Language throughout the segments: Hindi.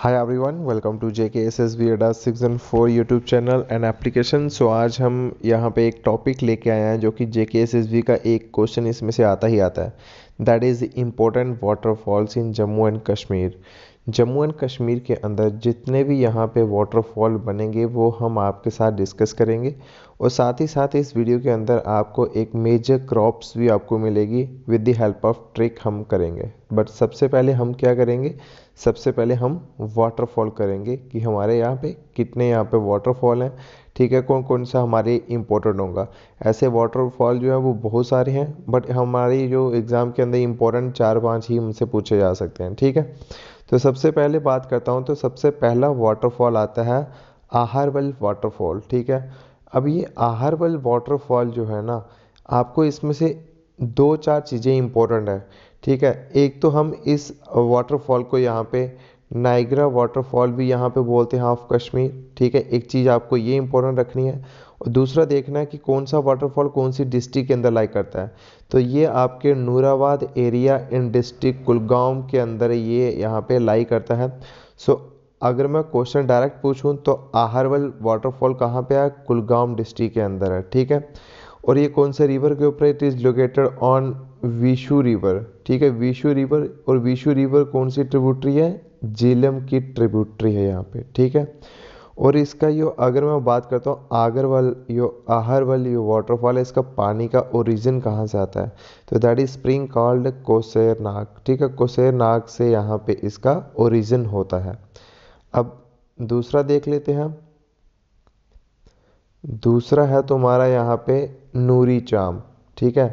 hi everyone welcome to J K S S B एडा season four YouTube channel and application so आज हम यहाँ पे एक टॉपिक लेके आए हैं जो कि जे के एस एस बी का एक क्वेश्चन इसमें से आता ही आता है that is important waterfalls in Jammu and Kashmir Jammu and Kashmir के अंदर जितने भी यहाँ पे वाटरफॉल बनेंगे वो हम आपके साथ डिस्कस करेंगे और साथ ही साथ इस वीडियो के अंदर आपको एक मेजर क्रॉप्स भी आपको मिलेगी with the help of trick हम करेंगे बट सबसे पहले हम क्या करेंगे सबसे पहले हम वाटरफॉल करेंगे कि हमारे यहाँ पे कितने यहाँ पे वाटरफॉल हैं ठीक है कौन कौन सा हमारे इम्पोर्टेंट होगा ऐसे वाटरफॉल जो है वो बहुत सारे हैं बट हमारी जो एग्ज़ाम के अंदर इम्पोर्टेंट चार पाँच ही हमसे पूछे जा सकते हैं ठीक है तो सबसे पहले बात करता हूँ तो सबसे पहला वाटरफॉल आता है आहारवल वाटरफॉल ठीक है अब ये आहारवल वाटरफॉल जो है ना आपको इसमें से दो चार चीज़ें इम्पोर्टेंट है ठीक है एक तो हम इस वाटरफॉल को यहाँ पे नाइग्रा वाटरफॉल भी यहाँ पे बोलते हैं ऑफ कश्मीर ठीक है एक चीज़ आपको ये इम्पोर्टेंट रखनी है और दूसरा देखना है कि कौन सा वाटरफॉल कौन सी डिस्ट्रिक्ट के अंदर लाइक करता है तो ये आपके Noorabad area in district Kulgam के अंदर ये यहाँ पे लाइक करता है सो अगर मैं क्वेश्चन डायरेक्ट पूछूँ तो आहरवल वाटरफॉल कहाँ पे है कुलगाम डिस्ट्रिक्ट के अंदर है ठीक है और ये कौन से रिवर के ऊपर it is located on Vishu river ठीक है विशु रिवर और विशु रिवर कौन सी ट्रिब्यूटरी है जीलम की ट्रिब्यूटरी है यहाँ पे ठीक है और इसका यो अगर मैं बात करता हूँ आगर वाल यो वाल यो वाटरफॉल है इसका पानी का ओरिजिन कहाँ से आता है तो that is spring called Koser Nag ठीक है कोसेर नाग से यहाँ पे इसका ओरिजिन होता है अब दूसरा देख लेते हैं दूसरा है तुम्हारा यहाँ पे नूरी चाम ठीक है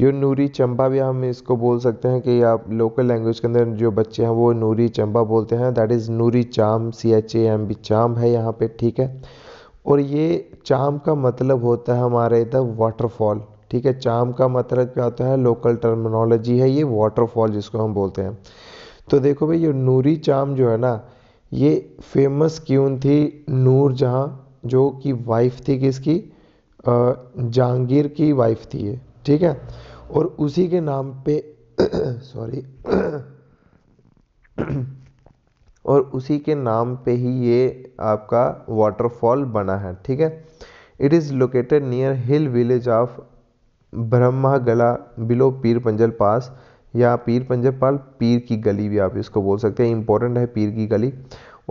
ये नूरी चंबा भी हम इसको बोल सकते हैं कि आप लोकल लैंग्वेज के अंदर जो बच्चे हैं वो नूरी चंबा बोलते हैं that is Noori Chamb C H A M B Chamb है यहाँ पे ठीक है और ये चाम का मतलब होता है हमारे इधर वाटरफॉल ठीक है चाम का मतलब क्या होता है लोकल टर्मिनोलॉजी है ये वाटरफॉल जिसको हम बोलते हैं तो देखो भाई ये नूरी चाम जो है ना ये फेमस क्यों थी नूर जहाँ जो कि वाइफ थी किसकी जहांगीर की वाइफ थी ये ठीक है और उसी के नाम पे सॉरी और उसी के नाम पे ही ये आपका वाटरफॉल बना है ठीक है it is located near hill village of Gala below Pir Panjal पास या पीर पंजल पाल पीर की गली भी आप इसको बोल सकते हैं इंपॉर्टेंट है पीर की गली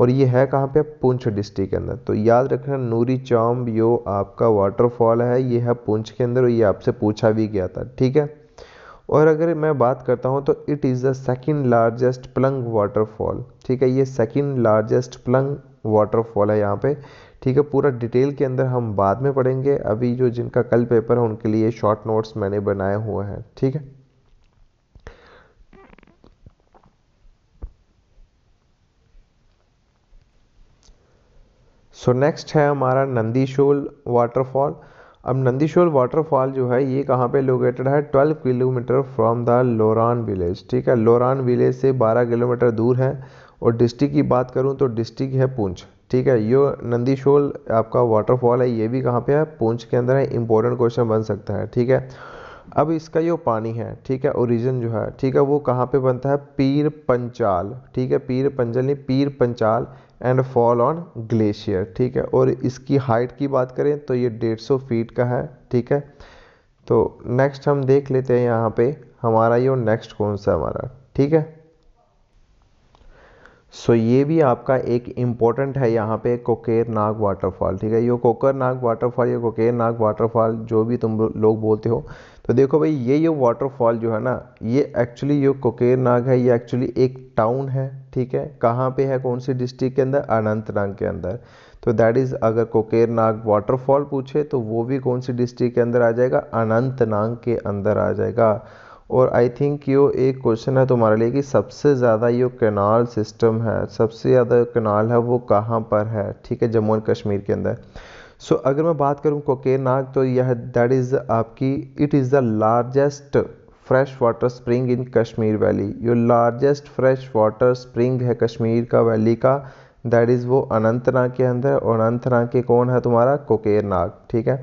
और ये है कहाँ पे पुंछ डिस्ट्रिक्ट के अंदर तो याद रखना नूरी चौम्ब यो आपका वाटरफॉल है ये है पुंछ के अंदर और ये आपसे पूछा भी गया था ठीक है और अगर मैं बात करता हूँ तो it is the second largest plunge waterfall ठीक है ये सेकेंड लार्जेस्ट प्लंग वाटरफॉल है यहाँ पे ठीक है पूरा डिटेल के अंदर हम बाद में पढ़ेंगे अभी जो जिनका कल पेपर है उनके लिए शॉर्ट नोट्स मैंने बनाए हुए हैं ठीक है सो so, नेक्स्ट है हमारा नंदीशोल वाटरफॉल अब नंदीशोल वाटरफॉल जो है ये कहाँ पे लोकेटेड है 12 kilometre from the Loran village ठीक है लोरान विलेज से 12 किलोमीटर दूर है और डिस्ट्रिक्ट की बात करूँ तो डिस्ट्रिक्ट है पूंछ ठीक है यो नंदीशोल आपका वाटरफॉल है ये भी कहाँ पे है पूंछ के अंदर है इंपॉर्टेंट क्वेश्चन बन सकता है ठीक है अब इसका जो पानी है ठीक है ओरिजिन जो है ठीक है वो कहाँ पे बनता है पीर पंचाल ठीक है पीर पंचाल नहीं Pir Panchal and fall on glacier ठीक है और इसकी हाइट की बात करें तो ये डेढ़ सौ फीट का है ठीक है तो नेक्स्ट हम देख लेते हैं यहाँ पे हमारा ये नेक्स्ट कौन सा हमारा ठीक है सो so, ये भी आपका एक इम्पॉर्टेंट है यहाँ पे कोकेर नाग वाटरफॉल ठीक है ये कोकर नाग वाटरफॉल या कोकेर नाग वाटरफॉल जो भी तुम लोग बोलते हो तो देखो भाई ये ये वाटरफॉल जो है ना ये एक्चुअली ये कोकेर नाग है ये एक्चुअली एक टाउन है ठीक है कहाँ पे है कौन सी डिस्ट्रिक्ट के अंदर अनंतनाग के अंदर तो दैट इज़ अगर कोकेर नाग वाटरफॉल पूछे तो वो भी कौन सी डिस्ट्रिक्ट के अंदर आ जाएगा अनंतनाग के अंदर आ जाएगा और आई थिंक यो एक क्वेश्चन है तुम्हारे लिए कि सबसे ज़्यादा यो कैनाल सिस्टम है सबसे ज़्यादा कैनाल है वो कहाँ पर है ठीक है जम्मू एंड कश्मीर के अंदर सो so, अगर मैं बात करूँ कोकेर नाग तो यह दैट इज़ आपकी it is the largest fresh water spring in Kashmir valley जो लार्जेस्ट फ्रेश वाटर स्प्रिंग है कश्मीर का वैली का दैट इज़ वो अनंतनाग के अंदर और अनंतनाग के कौन है तुम्हारा कोकेर नाग ठीक है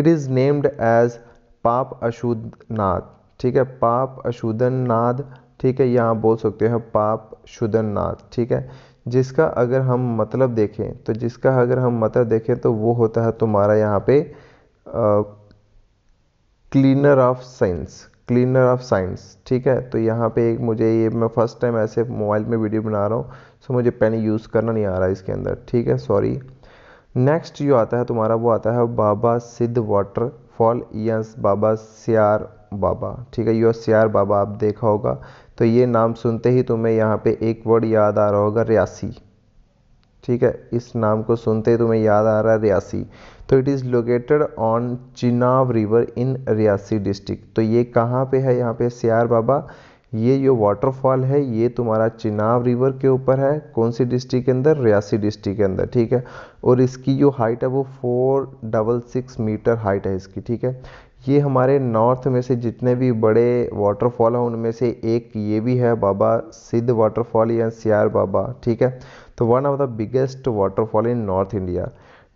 इट इज़ नेम्ड एज पाप अशुद नाग ठीक है पाप अशुदन नाद ठीक है यहाँ बोल सकते हो पाप शुदन नाद ठीक है जिसका अगर हम मतलब देखें तो जिसका अगर हम मतलब देखें तो वो होता है तुम्हारा यहाँ पे cleaner of science cleaner of science ठीक है तो यहाँ पे एक मुझे ये मैं फ़र्स्ट टाइम ऐसे मोबाइल में वीडियो बना रहा हूँ सो मुझे पेन यूज़ करना नहीं आ रहा इसके अंदर ठीक है सॉरी नेक्स्ट जो आता है तुम्हारा वो आता है बाबा सिद्ध वाटर फॉल यस बाबा सियार बाबा ठीक है यो सियार बाबा आप देखा होगा तो ये नाम सुनते ही तुम्हें यहाँ पे एक वर्ड याद आ रहा होगा रियासी ठीक है इस नाम को सुनते ही तुम्हें याद आ रहा है रियासी तो it is located on Chenab river in Reasi district तो ये कहाँ पे है यहाँ पे सियार बाबा ये जो वाटरफॉल है ये तुम्हारा चिनाव रिवर के ऊपर है कौन सी डिस्ट्रिक्ट के अंदर रियासी डिस्ट्रिक्ट के अंदर ठीक है और इसकी जो हाइट है वो four double six metre height है इसकी ठीक है ये हमारे नॉर्थ में से जितने भी बड़े वाटरफॉल हैं उनमें से एक ये भी है बाबा सिद्ध वाटरफॉल या सियार बाबा ठीक है तो one of the biggest waterfall in north India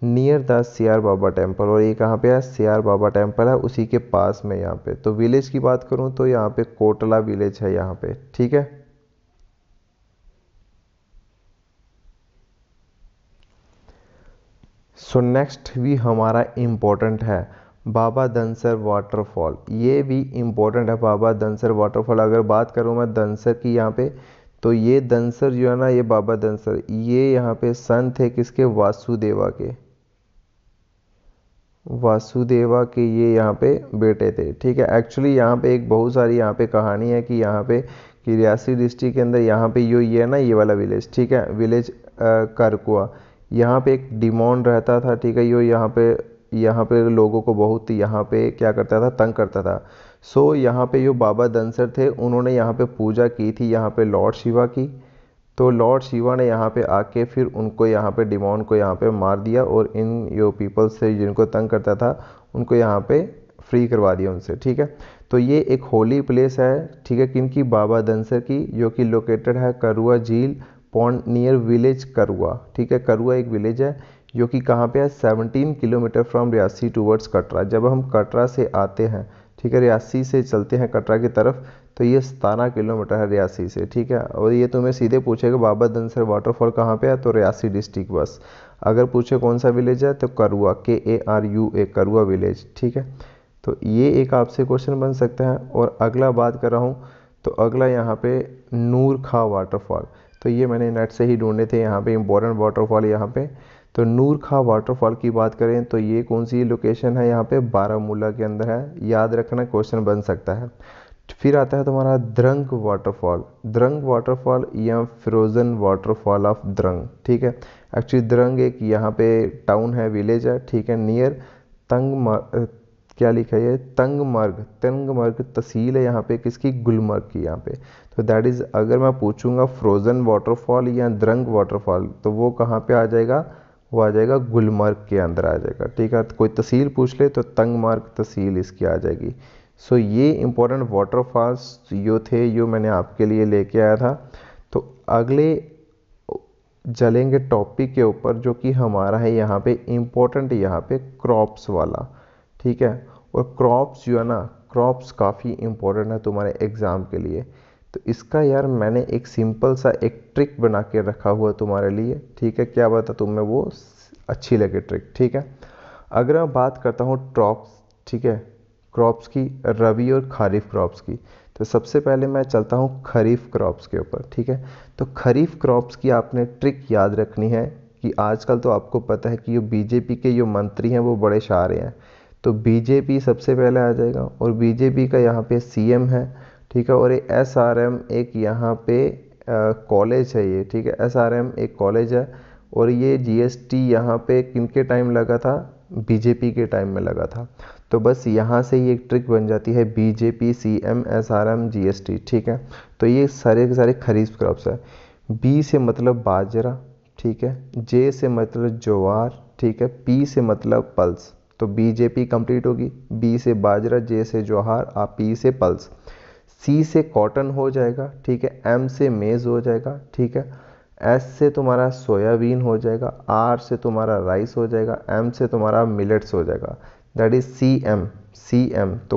near the Siar Baba temple और ये कहाँ पे है सियार बाबा टेम्पल है उसी के पास में यहाँ पे तो विलेज की बात करूँ तो यहाँ पे कोटला विलेज है यहाँ पे ठीक है सो नेक्स्ट भी हमारा इम्पोर्टेंट है बाबा धनसर वाटरफॉल ये भी इम्पोर्टेंट है बाबा धनसर वाटरफॉल अगर बात करूँ मैं धनसर की यहाँ पे तो ये धनसर जो है ना ये बाबा धनसर ये यहाँ पे सन थे किसके वासुदेवा के वासुदेवा के ये यहाँ पे बेटे थे ठीक है एक्चुअली यहाँ पे एक बहुत सारी यहाँ पे कहानी है कि यहाँ पे कि रियासी डिस्ट्रिक्ट के अंदर यहाँ पे यो ये है ना ये वाला विलेज ठीक है विलेज करकुआ यहाँ पे एक डिमोंड रहता था ठीक है यो यहाँ पे यहाँ पे लोगों को बहुत यहाँ पे क्या करता था तंग करता था सो so, यहाँ पे जो बाबा दंसर थे उन्होंने यहाँ पे पूजा की थी यहाँ पे लॉर्ड शिवा की तो लॉर्ड शिवा ने यहाँ पे आके फिर उनको यहाँ पे डिमोन को यहाँ पे मार दिया और इन यो पीपल से जिनको तंग करता था उनको यहाँ पे फ्री करवा दिया उनसे ठीक है तो ये एक होली प्लेस है ठीक है किन की बाबा दंसर की जो कि लोकेटेड है करुआ झील पॉन्ड नियर विलेज करुआ ठीक है करुआ एक विलेज है जो कि कहाँ पे है 17 kilometre from Reasi towards Katra जब हम कटरा से आते हैं ठीक है रियासी से चलते हैं कटरा की तरफ तो ये सतारह किलोमीटर है रियासी से ठीक है और ये तुम्हें सीधे पूछेगा बाबा धनसर वाटरफॉल कहाँ पे है तो रियासी डिस्ट्रिक्ट बस अगर पूछे कौन सा विलेज है तो करुआ के ए आर यू ए करुआ विलेज ठीक है तो ये एक आपसे क्वेश्चन बन सकता है और अगला बात कर रहा हूँ तो अगला यहाँ पे नूर खा वाटरफॉल तो ये मैंने नेट से ही ढूंढे थे यहाँ पे इम्पोर्टेंट वाटरफॉल यहाँ पे तो नूर खां वाटरफॉल की बात करें तो ये कौन सी लोकेशन है यहाँ पे बारामूला के अंदर है याद रखना क्वेश्चन बन सकता है फिर आता है तुम्हारा द्रंग वाटरफॉल द्रंग वाटरफॉल या फ्रोज़न वाटरफॉल ऑफ द्रंग ठीक है एक्चुअली द्रंग एक यहाँ पे टाउन है विलेज है ठीक है नियर तंग क्या लिखा है तंगमर्ग तंगमर्ग तहसील है यहाँ पे किसकी गुलमर्ग की यहाँ पे तो दैट इज़ अगर मैं पूछूंगा फ्रोज़न वाटरफॉल या द्रंग वाटरफॉल तो वो कहाँ पे आ जाएगा वो आ जाएगा गुलमर्ग के अंदर आ जाएगा ठीक है कोई तहसील पूछ ले तो तंगमार्ग तहसील इसकी आ जाएगी सो ये इंपॉर्टेंट वाटरफॉल्स जो थे जो मैंने आपके लिए लेके आया था तो अगले जलेंगे टॉपिक के ऊपर जो कि हमारा है यहाँ पे इम्पोर्टेंट यहाँ पे क्रॉप्स वाला ठीक है और क्रॉप्स जो है ना क्रॉप्स काफ़ी इम्पोर्टेंट है तुम्हारे एग्ज़ाम के लिए तो इसका यार मैंने एक सिंपल सा एक ट्रिक बना के रखा हुआ तुम्हारे लिए ठीक है क्या बता तुम्हें वो अच्छी लगे ट्रिक ठीक है अगर मैं बात करता हूँ ट्रॉप्स ठीक है क्रॉप्स की रबी और खरीफ क्रॉप्स की तो सबसे पहले मैं चलता हूँ खरीफ क्रॉप्स के ऊपर ठीक है तो खरीफ क्रॉप्स की आपने ट्रिक याद रखनी है कि आजकल तो आपको पता है कि जो बीजेपी के जो मंत्री हैं वो बड़े शारे हैं तो बीजेपी सबसे पहले आ जाएगा और बीजेपी का यहाँ पे सीएम है ठीक है और ये एस आर एम एक यहाँ पे कॉलेज है ये ठीक है एस आर एम एक कॉलेज है और ये जी एस टी यहाँ पे किन के टाइम लगा था बीजेपी के टाइम में लगा था तो बस यहाँ से ही एक ट्रिक बन जाती है BJP C M S R M G S T ठीक है तो ये सारे के सारे खरीफ क्रॉप्स है बी से मतलब बाजरा ठीक है जे से मतलब जोवार ठीक है पी से मतलब पल्स तो बीजेपी कंप्लीट होगी बी से बाजरा जे से जोहार आ पी से पल्स सी से कॉटन हो जाएगा ठीक है एम से मेज़ हो जाएगा ठीक है एस से तुम्हारा सोयाबीन हो जाएगा आर से तुम्हारा राइस हो जाएगा एम से तुम्हारा मिलेट्स हो जाएगा that is C M C M तो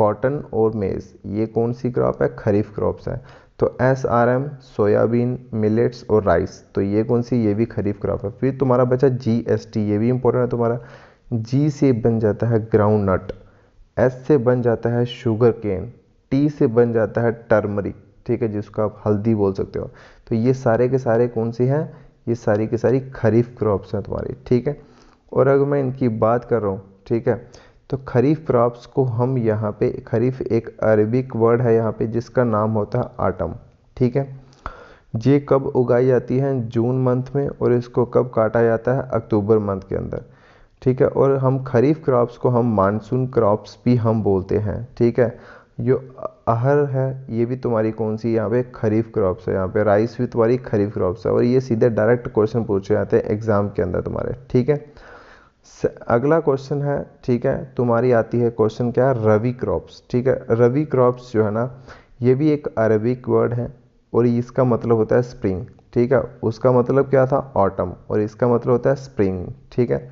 कॉटन और मेज़ ये कौन सी क्रॉप है खरीफ क्रॉप्स हैं तो S R M soybean millets और राइस तो ये कौन सी ये भी खरीफ क्रॉप है फिर तुम्हारा बचा जी एस टी ये भी इंपॉर्टेंट है तुम्हारा जी से बन जाता है ग्राउंड नट एस से बन जाता है शुगर केन टी से बन जाता है टर्मरिक ठीक है जिसको आप हल्दी बोल सकते हो तो ये सारे के सारे कौन सी हैं ये सारी के सारी खरीफ क्रॉप्स हैं तुम्हारी ठीक है और अगर मैं इनकी बात कर रहा हूँ ठीक है तो खरीफ क्रॉप्स को हम यहाँ पे खरीफ एक अरबिक वर्ड है यहाँ पे जिसका नाम होता है आटम ठीक है ये कब उगाई जाती है जून मंथ में और इसको कब काटा जाता है अक्टूबर मंथ के अंदर ठीक है और हम खरीफ क्रॉप्स को हम मानसून क्रॉप्स भी हम बोलते हैं ठीक है जो अहर है ये भी तुम्हारी कौन सी यहाँ पे खरीफ क्रॉप्स है यहाँ पे राइस भी तुम्हारी खरीफ क्रॉप्स है और ये सीधे डायरेक्ट क्वेश्चन पूछे जाते हैं एग्ज़ाम के अंदर तुम्हारे ठीक है अगला क्वेश्चन है ठीक है तुम्हारी आती है क्वेश्चन क्या है रवि क्रॉप्स ठीक है रवि क्रॉप्स जो है ना ये भी एक अरबिक वर्ड है और इसका मतलब होता है स्प्रिंग ठीक है उसका मतलब क्या था ऑटम और इसका मतलब होता है स्प्रिंग ठीक है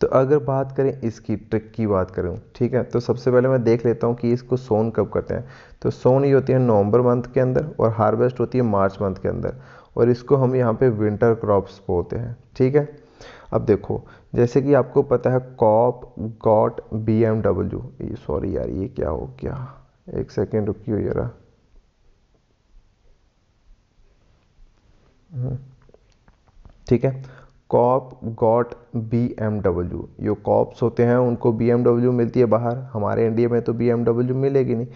तो अगर बात करें इसकी ट्रिक की बात करूँ ठीक है तो सबसे पहले मैं देख लेता हूँ कि इसको सोन कब करते हैं तो सोन ये होती है नवंबर मंथ के अंदर और हार्वेस्ट होती है मार्च मंथ के अंदर और इसको हम यहाँ पे विंटर क्रॉप्स बोलते हैं ठीक है अब देखो जैसे कि आपको पता है cop got B M W sorry यार ये क्या हो क्या एक सेकेंड रुकी जरा हम्म, ठीक है cop got B M W जो कॉप्स होते हैं उनको बी एम डब्ल्यू मिलती है बाहर हमारे इंडिया में तो बी एम डब्ल्यू मिलेगी नहीं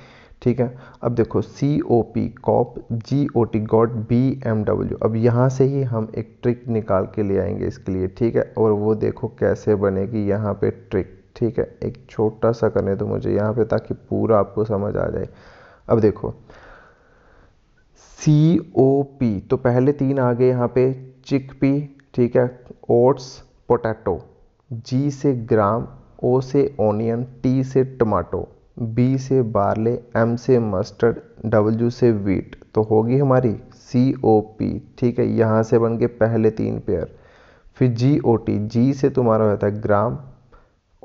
ठीक है अब देखो C O P cop G O T got B M W अब यहाँ से ही हम एक ट्रिक निकाल के ले आएंगे इसके लिए ठीक है और वो देखो कैसे बनेगी यहाँ पे ट्रिक ठीक है एक छोटा सा करने दो मुझे यहाँ पे ताकि पूरा आपको समझ आ जाए अब देखो सी ओ पी तो पहले तीन आ गए यहाँ पे चिक पी ठीक है ओट्स पोटैटो जी से ग्राम ओ से ओनियन टी से टमाटो बी से बारले एम से मस्टर्ड डब्ल्यू से वीट तो होगी हमारी सी ओ पी ठीक है यहाँ से बन के पहले तीन पेयर फिर जी ओ टी जी से तुम्हारा हो जाता है ग्राम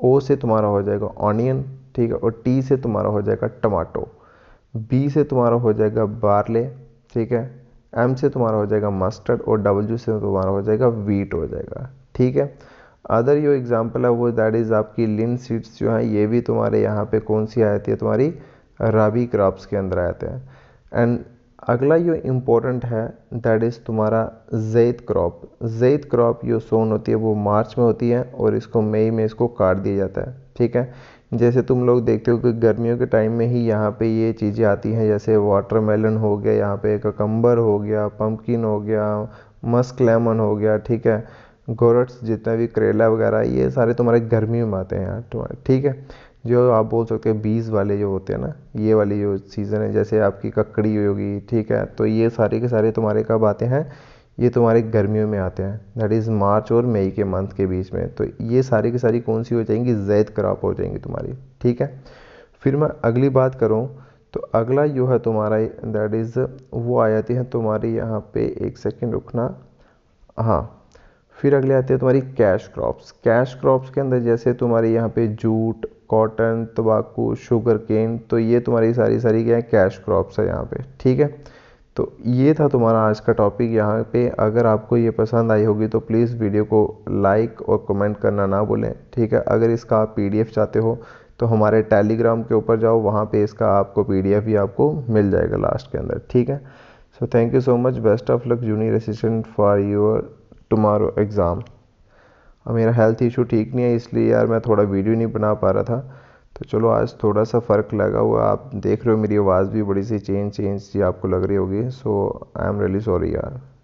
ओ से तुम्हारा हो जाएगा ऑनियन ठीक है और टी से तुम्हारा हो जाएगा टमाटो बी से तुम्हारा हो जाएगा बारले ठीक है एम से तुम्हारा हो जाएगा मस्टर्ड और डब्ल्यू से तुम्हारा हो जाएगा वीट हो जाएगा ठीक है अदर जो एग्जाम्पल है वो दैट इज़ आपकी लिन सीड्स जो हैं ये भी तुम्हारे यहाँ पे कौन सी आती है तुम्हारी राबी क्रॉप्स के अंदर आते हैं एंड अगला जो इम्पोर्टेंट है दैट इज़ तुम्हारा जैद क्रॉप जैद क्रॉप जो सोन होती है वो मार्च में होती है और इसको मई में इसको काट दिया जाता है ठीक है जैसे तुम लोग देखते हो कि गर्मियों के टाइम में ही यहाँ पे ये चीज़ें आती हैं जैसे वाटरमेलन हो गया यहाँ पे ककम्बर हो गया पम्पकिन हो गया मस्क लेमन हो गया ठीक है गोरट्स जितना भी करेला वगैरह ये सारे तुम्हारे गर्मी में आते हैं यहाँ ठीक है जो आप बोल सकते हैं बीज वाले जो होते हैं ना ये वाली जो सीज़न है जैसे आपकी ककड़ी होगी ठीक है तो ये सारे के सारे तुम्हारे कब आते हैं ये तुम्हारे गर्मियों में आते हैं दैट इज़ मार्च और मई के मंथ के बीच में तो ये सारी की सारी कौन सी हो जाएंगी जैद क्रॉप हो जाएंगी तुम्हारी ठीक है फिर मैं अगली बात करूँ तो अगला जो है तुम्हारा दैट इज़ वो आ जाती है तुम्हारी यहाँ पे एक सेकेंड रुकना हाँ फिर अगले आते हैं तुम्हारी कैश क्रॉप्स कैश क्रॉप्स के अंदर जैसे तुम्हारे यहाँ पे जूट कॉटन तंबाकू शुगर केन तो ये तुम्हारी सारी सारी क्या है कैश क्रॉप्स है यहाँ पे ठीक है तो ये था तुम्हारा आज का टॉपिक यहाँ पे अगर आपको ये पसंद आई होगी तो प्लीज़ वीडियो को लाइक और कमेंट करना ना भूलें ठीक है अगर इसका आप पी चाहते हो तो हमारे टेलीग्राम के ऊपर जाओ वहाँ पे इसका आपको पीडीएफ भी आपको मिल जाएगा लास्ट के अंदर ठीक है so thank you so much best of luck junior assistant for your tomorrow exam मेरा हेल्थ इशू ठीक नहीं है इसलिए यार मैं थोड़ा वीडियो नहीं बना पा रहा था तो चलो आज थोड़ा सा फ़र्क लगा हुआ आप देख रहे हो मेरी आवाज़ भी बड़ी सी चेंज चेंज सी आपको लग रही होगी so I am really sorry यार